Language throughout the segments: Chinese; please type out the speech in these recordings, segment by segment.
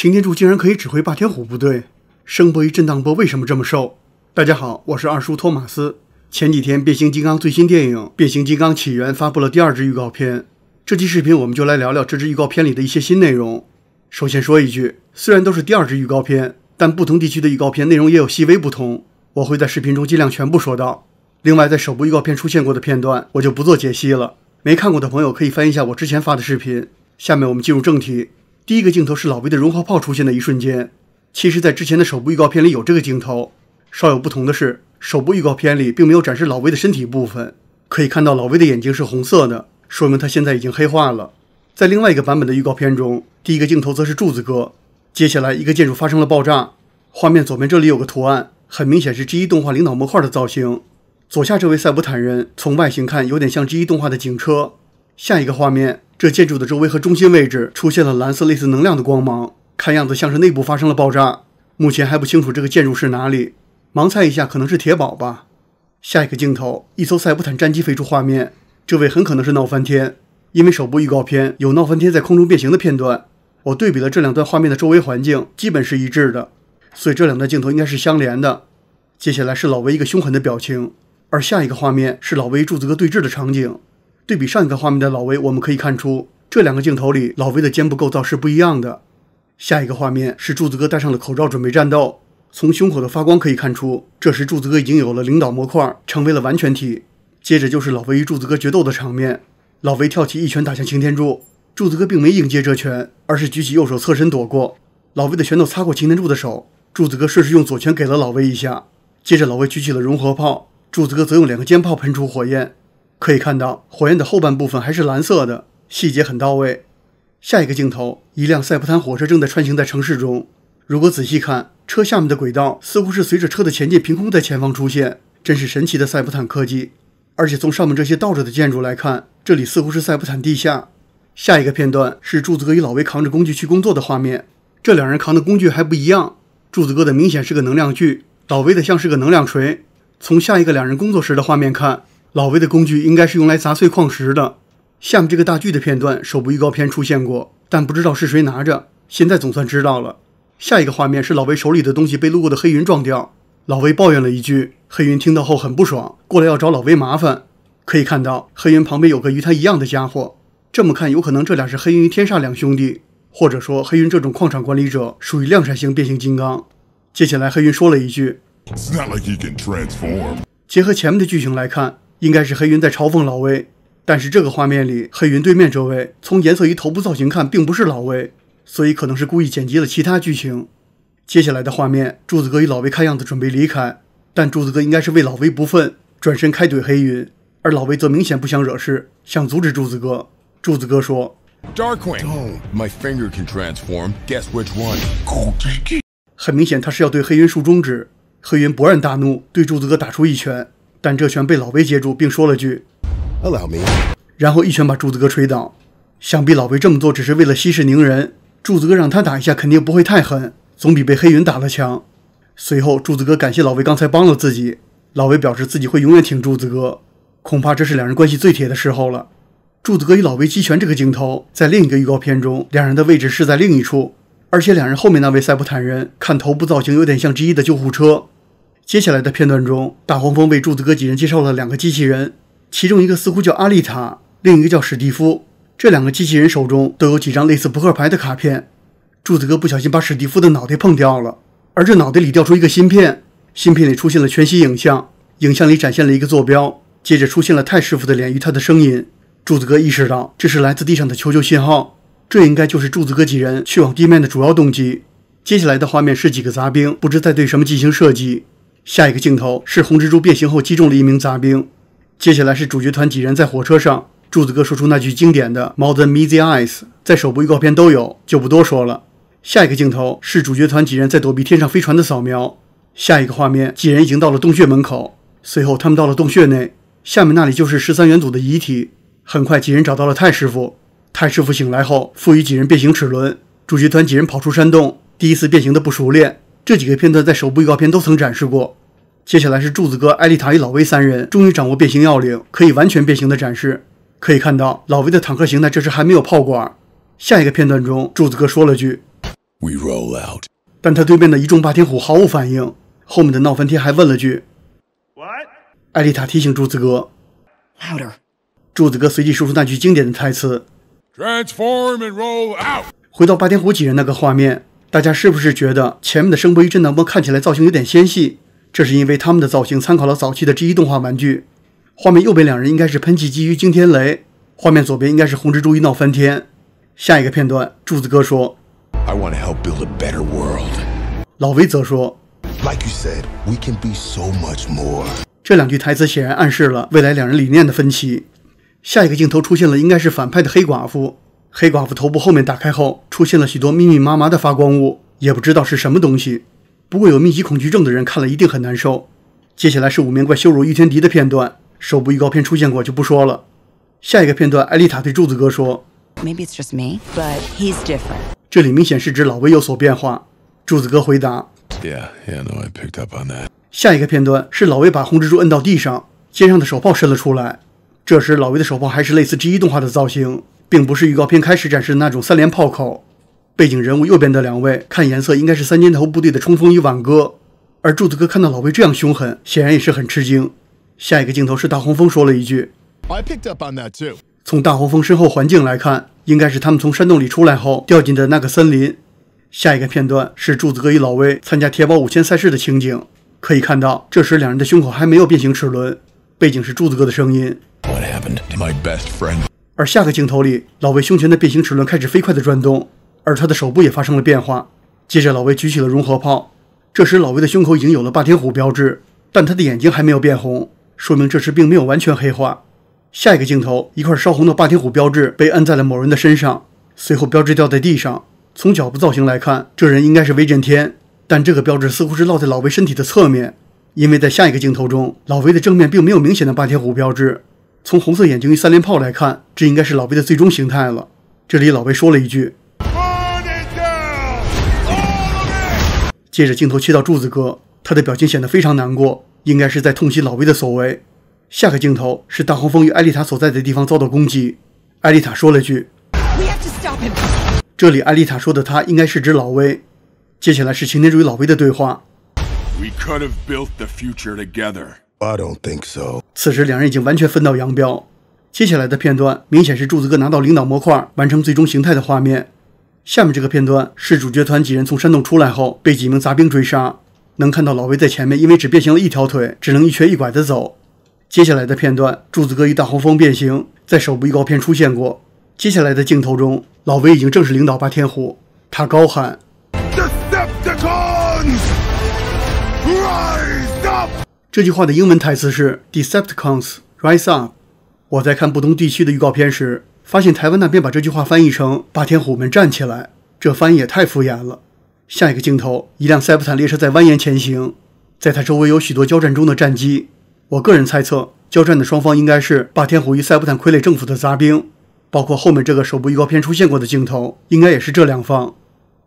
擎天柱竟然可以指挥霸天虎部队，声波与震荡波为什么这么瘦？大家好，我是二叔托马斯。前几天《变形金刚》最新电影《变形金刚：起源》发布了第二支预告片，这期视频我们就来聊聊这支预告片里的一些新内容。首先说一句，虽然都是第二支预告片，但不同地区的预告片内容也有细微不同，我会在视频中尽量全部说到。另外，在首部预告片出现过的片段，我就不做解析了。没看过的朋友可以翻一下我之前发的视频。下面我们进入正题。第一个镜头是老威的融化炮出现的一瞬间，其实，在之前的首部预告片里有这个镜头。稍有不同的是，首部预告片里并没有展示老威的身体部分，可以看到老威的眼睛是红色的，说明他现在已经黑化了。在另外一个版本的预告片中，第一个镜头则是柱子哥，接下来一个建筑发生了爆炸，画面左边这里有个图案，很明显是 G1 动画领导模块的造型。左下这位赛博坦人，从外形看有点像 G1 动画的警车。下一个画面。这建筑的周围和中心位置出现了蓝色类似能量的光芒，看样子像是内部发生了爆炸。目前还不清楚这个建筑是哪里，盲猜一下可能是铁堡吧。下一个镜头，一艘塞伯坦战机飞出画面，这位很可能是闹翻天，因为首部预告片有闹翻天在空中变形的片段。我对比了这两段画面的周围环境，基本是一致的，所以这两段镜头应该是相连的。接下来是老威一个凶狠的表情，而下一个画面是老威柱子哥对峙的场景。对比上一个画面的老威，我们可以看出这两个镜头里老威的肩部构造是不一样的。下一个画面是柱子哥戴上了口罩准备战斗，从胸口的发光可以看出，这时柱子哥已经有了领导模块，成为了完全体。接着就是老威与柱子哥决斗的场面，老威跳起一拳打向擎天柱，柱子哥并没迎接这拳，而是举起右手侧身躲过，老威的拳头擦过擎天柱的手，柱子哥顺势用左拳给了老威一下，接着老威举起了融合炮，柱子哥则用两个肩炮喷出火焰。可以看到火焰的后半部分还是蓝色的，细节很到位。下一个镜头，一辆赛普坦火车正在穿行在城市中。如果仔细看，车下面的轨道似乎是随着车的前进凭空在前方出现，真是神奇的赛普坦科技。而且从上面这些倒着的建筑来看，这里似乎是赛普坦地下。下一个片段是柱子哥与老威扛着工具去工作的画面。这两人扛的工具还不一样，柱子哥的明显是个能量锯，老威的像是个能量锤。从下一个两人工作时的画面看。老威的工具应该是用来砸碎矿石的。下面这个大锯的片段，首部预告片出现过，但不知道是谁拿着。现在总算知道了。下一个画面是老威手里的东西被路过的黑云撞掉，老威抱怨了一句，黑云听到后很不爽，过来要找老威麻烦。可以看到，黑云旁边有个与他一样的家伙，这么看，有可能这俩是黑云天煞两兄弟，或者说黑云这种矿场管理者属于量产型变形金刚。接下来，黑云说了一句，结合前面的剧情来看。应该是黑云在嘲讽老威，但是这个画面里，黑云对面这位从颜色与头部造型看，并不是老威，所以可能是故意剪辑了其他剧情。接下来的画面，柱子哥与老威看样子准备离开，但柱子哥应该是为老威不忿，转身开怼黑云，而老威则明显不想惹事，想阻止柱子哥。柱子哥说：“Darkwing，my finger can transform. Guess which one？” 很明显他是要对黑云竖中指，黑云勃然大怒，对柱子哥打出一拳。但这拳被老威接住，并说了句 “Allow me”，然后一拳把柱子哥捶倒。想必老威这么做只是为了息事宁人。柱子哥让他打一下，肯定不会太狠，总比被黑云打了强。随后，柱子哥感谢老威刚才帮了自己，老威表示自己会永远挺柱子哥。恐怕这是两人关系最铁的时候了。柱子哥与老威击拳这个镜头，在另一个预告片中，两人的位置是在另一处，而且两人后面那位塞博坦人看头部造型有点像之一的救护车。接下来的片段中，大黄蜂为柱子哥几人介绍了两个机器人，其中一个似乎叫阿丽塔，另一个叫史蒂夫。这两个机器人手中都有几张类似扑克牌的卡片。柱子哥不小心把史蒂夫的脑袋碰掉了，而这脑袋里掉出一个芯片，芯片里出现了全息影像，影像里展现了一个坐标，接着出现了泰师傅的脸与他的声音。柱子哥意识到这是来自地上的求救信号，这应该就是柱子哥几人去往地面的主要动机。接下来的画面是几个杂兵不知在对什么进行射击。下一个镜头是红蜘蛛变形后击中了一名杂兵，接下来是主角团几人在火车上，柱子哥说出那句经典的《More Than e the Eyes》，在首部预告片都有，就不多说了。下一个镜头是主角团几人在躲避天上飞船的扫描。下一个画面，几人已经到了洞穴门口，随后他们到了洞穴内，下面那里就是十三元祖的遗体。很快，几人找到了太师傅，太师傅醒来后赋予几人变形齿轮。主角团几人跑出山洞，第一次变形的不熟练。这几个片段在首部预告片都曾展示过。接下来是柱子哥、艾丽塔与老威三人终于掌握变形要领，可以完全变形的展示。可以看到，老威的坦克形态这时还没有炮管。下一个片段中，柱子哥说了句 “We roll out”，但他对面的一众霸天虎毫无反应。后面的闹翻天还问了句 “What？” 艾丽塔提醒柱子哥，“Powder。”柱子哥随即说出那句经典的台词，“Transform and roll out。”回到霸天虎几人那个画面，大家是不是觉得前面的声波与震荡波看起来造型有点纤细？这是因为他们的造型参考了早期的 G1 动画玩具。画面右边两人应该是喷气机与惊天雷，画面左边应该是红蜘蛛与闹翻天。下一个片段，柱子哥说：“I want to help build a better world。”老威则说：“Like you said, we can be so much more。”这两句台词显然暗示了未来两人理念的分歧。下一个镜头出现了，应该是反派的黑寡妇。黑寡妇头部后面打开后，出现了许多密密麻麻的发光物，也不知道是什么东西。不过有密集恐惧症的人看了一定很难受。接下来是五面怪羞辱御天敌的片段，首部预告片出现过就不说了。下一个片段，艾丽塔对柱子哥说：“Maybe it's just me, but he's different。”这里明显是指老威有所变化。柱子哥回答：“Yeah, yeah, no, I picked up on that。”下一个片段是老威把红蜘蛛摁到地上，肩上的手炮伸了出来。这时老威的手炮还是类似 G 一动画的造型，并不是预告片开始展示的那种三连炮口。背景人物右边的两位，看颜色应该是三尖头部队的冲锋与挽哥。而柱子哥看到老威这样凶狠，显然也是很吃惊。下一个镜头是大黄蜂说了一句：“从大黄蜂身后环境来看，应该是他们从山洞里出来后掉进的那个森林。”下一个片段是柱子哥与老威参加铁堡五千赛事的情景，可以看到这时两人的胸口还没有变形齿轮。背景是柱子哥的声音。而下个镜头里，老威胸前的变形齿轮开始飞快的转动。而他的手部也发生了变化。接着，老威举起了融合炮。这时，老威的胸口已经有了霸天虎标志，但他的眼睛还没有变红，说明这时并没有完全黑化。下一个镜头，一块烧红的霸天虎标志被摁在了某人的身上，随后标志掉在地上。从脚步造型来看，这人应该是威震天，但这个标志似乎是落在老威身体的侧面，因为在下一个镜头中，老威的正面并没有明显的霸天虎标志。从红色眼睛与三连炮来看，这应该是老威的最终形态了。这里，老威说了一句。接着镜头切到柱子哥，他的表情显得非常难过，应该是在痛惜老威的所为。下个镜头是大黄蜂与艾丽塔所在的地方遭到攻击，艾丽塔说了句。这里艾丽塔说的他应该是指老威。接下来是擎天柱与老威的对话。We have the future together. could don't so. built think I 此时两人已经完全分道扬镳。接下来的片段明显是柱子哥拿到领导模块，完成最终形态的画面。下面这个片段是主角团几人从山洞出来后被几名杂兵追杀，能看到老威在前面，因为只变形了一条腿，只能一瘸一拐的走。接下来的片段，柱子哥与大黄蜂变形，在首部预告片出现过。接下来的镜头中，老威已经正式领导霸天虎，他高喊这句话的英文台词是 Decepticons Rise Up。我在看不同地区的预告片时。发现台湾那边把这句话翻译成“霸天虎们站起来”，这翻译也太敷衍了。下一个镜头，一辆塞普坦列车在蜿蜒前行，在它周围有许多交战中的战机。我个人猜测，交战的双方应该是霸天虎与塞普坦傀儡政府的杂兵，包括后面这个首部预告片出现过的镜头，应该也是这两方。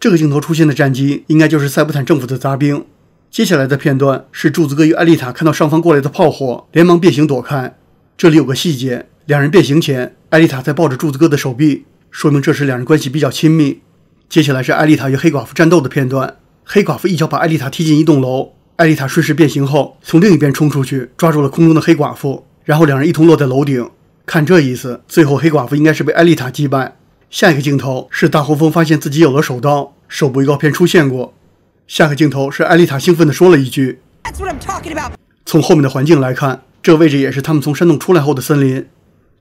这个镜头出现的战机，应该就是塞普坦政府的杂兵。接下来的片段是柱子哥与艾丽塔看到上方过来的炮火，连忙变形躲开。这里有个细节。两人变形前，艾丽塔在抱着柱子哥的手臂，说明这时两人关系比较亲密。接下来是艾丽塔与黑寡妇战斗的片段，黑寡妇一脚把艾丽塔踢进一栋楼，艾丽塔顺势变形后从另一边冲出去，抓住了空中的黑寡妇，然后两人一同落在楼顶。看这意思，最后黑寡妇应该是被艾丽塔击败。下一个镜头是大黄蜂发现自己有了手刀，手部预告片出现过。下个镜头是艾丽塔兴奋地说了一句。从后面的环境来看，这位置也是他们从山洞出来后的森林。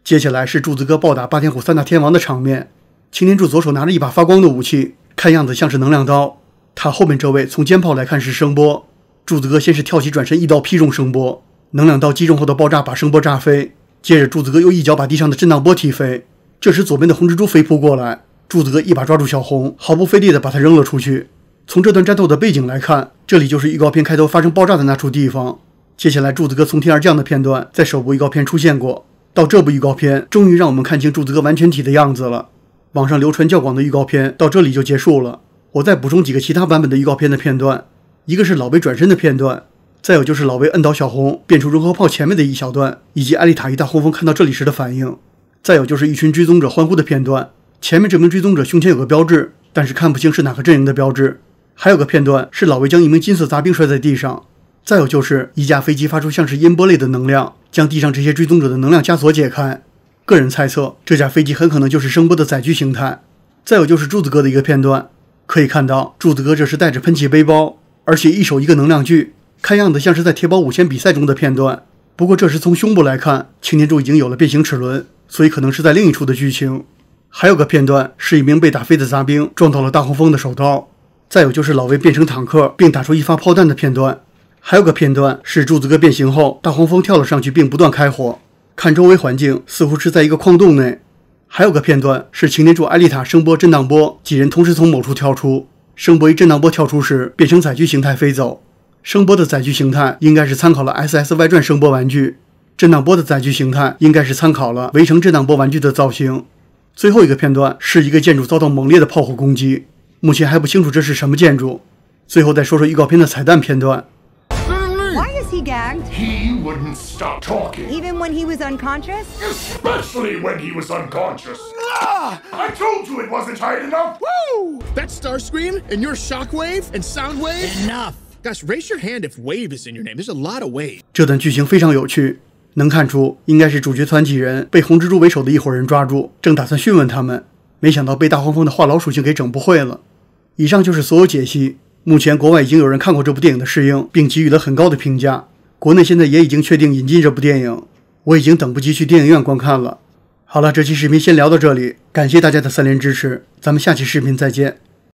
接下来是柱子哥暴打霸天虎三大天王的场面。擎天柱左手拿着一把发光的武器，看样子像是能量刀。他后面这位从肩炮来看是声波。柱子哥先是跳起转身，一刀劈中声波，能量刀击中后的爆炸把声波炸飞。接着柱子哥又一脚把地上的震荡波踢飞。这时左边的红蜘蛛飞扑过来，柱子哥一把抓住小红，毫不费力的把他扔了出去。从这段战斗的背景来看，这里就是预告片开头发生爆炸的那处地方。接下来柱子哥从天而降的片段在首部预告片出现过。到这部预告片，终于让我们看清柱子哥完全体的样子了。网上流传较广的预告片到这里就结束了。我再补充几个其他版本的预告片的片段，一个是老魏转身的片段，再有就是老魏摁倒小红变出融合炮前面的一小段，以及艾丽塔一大红风看到这里时的反应。再有就是一群追踪者欢呼的片段，前面这名追踪者胸前有个标志，但是看不清是哪个阵营的标志。还有个片段是老魏将一名金色杂兵摔在地上。再有就是一架飞机发出像是音波类的能量，将地上这些追踪者的能量枷锁解开。个人猜测，这架飞机很可能就是声波的载具形态。再有就是柱子哥的一个片段，可以看到柱子哥这是带着喷气背包，而且一手一个能量锯，看样子像是在铁包五千比赛中的片段。不过这是从胸部来看，擎天柱已经有了变形齿轮，所以可能是在另一处的剧情。还有个片段是一名被打飞的杂兵撞到了大黄蜂的手刀。再有就是老魏变成坦克并打出一发炮弹的片段。还有个片段是柱子哥变形后，大黄蜂跳了上去并不断开火。看周围环境，似乎是在一个矿洞内。还有个片段是擎天柱、艾丽塔、声波、震荡波几人同时从某处跳出，声波一震荡波跳出时变成载具形态飞走。声波的载具形态应该是参考了 S S 外传声波玩具，震荡波的载具形态应该是参考了围城震荡波玩具的造型。最后一个片段是一个建筑遭到猛烈的炮火攻击，目前还不清楚这是什么建筑。最后再说说预告片的彩蛋片段。he gagged? He wouldn't stop talking. Even when he was unconscious? Especially when he was unconscious. Ah! I told you it wasn't tight enough. Woo! That's Starscream and your Shockwave and Soundwave. Enough. Guys, raise your hand if Wave is in your name. There's a lot of Wave. 这段剧情非常有趣。能看出，应该是主角团几人被红蜘蛛为首的一伙人抓住，正打算讯问他们，没想到被大黄蜂的话痨属性给整不会了。以上就是所有解析。目前，国外已经有人看过这部电影的试映，并给予了很高的评价。国内现在也已经确定引进这部电影，我已经等不及去电影院观看了。好了，这期视频先聊到这里，感谢大家的三连支持，咱们下期视频再见。